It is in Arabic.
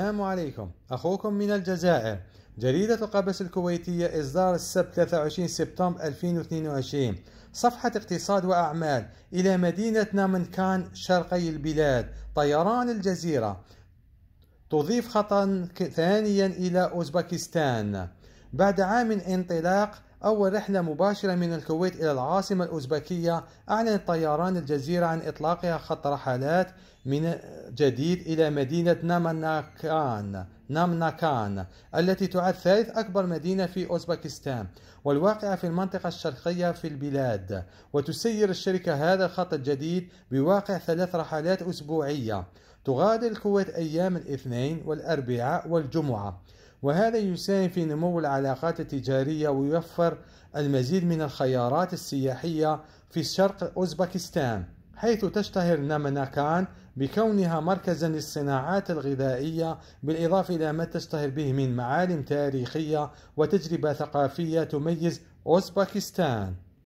السلام عليكم أخوكم من الجزائر جريدة القبس الكويتية إصدار السبت 23 سبتمبر 2022 صفحة اقتصاد وأعمال إلى مدينة نامنكان شرقي البلاد طيران الجزيرة تضيف خطا ثانيا إلى أوزبكستان بعد عام انطلاق أول رحلة مباشرة من الكويت إلى العاصمة الأوزبكية أعلن طيران الجزيرة عن إطلاقها خط رحلات من جديد إلى مدينة نامناكان نامناكان التي تعد ثالث أكبر مدينة في أوزبكستان والواقعة في المنطقة الشرقية في البلاد وتسير الشركة هذا الخط الجديد بواقع ثلاث رحلات أسبوعية تغادر الكويت أيام الاثنين والأربعاء والجمعة وهذا يساهم في نمو العلاقات التجارية ويوفر المزيد من الخيارات السياحية في شرق أوزبكستان حيث تشتهر نامناكان بكونها مركزا للصناعات الغذائية بالإضافة إلى ما تشتهر به من معالم تاريخية وتجربة ثقافية تميز أوزبكستان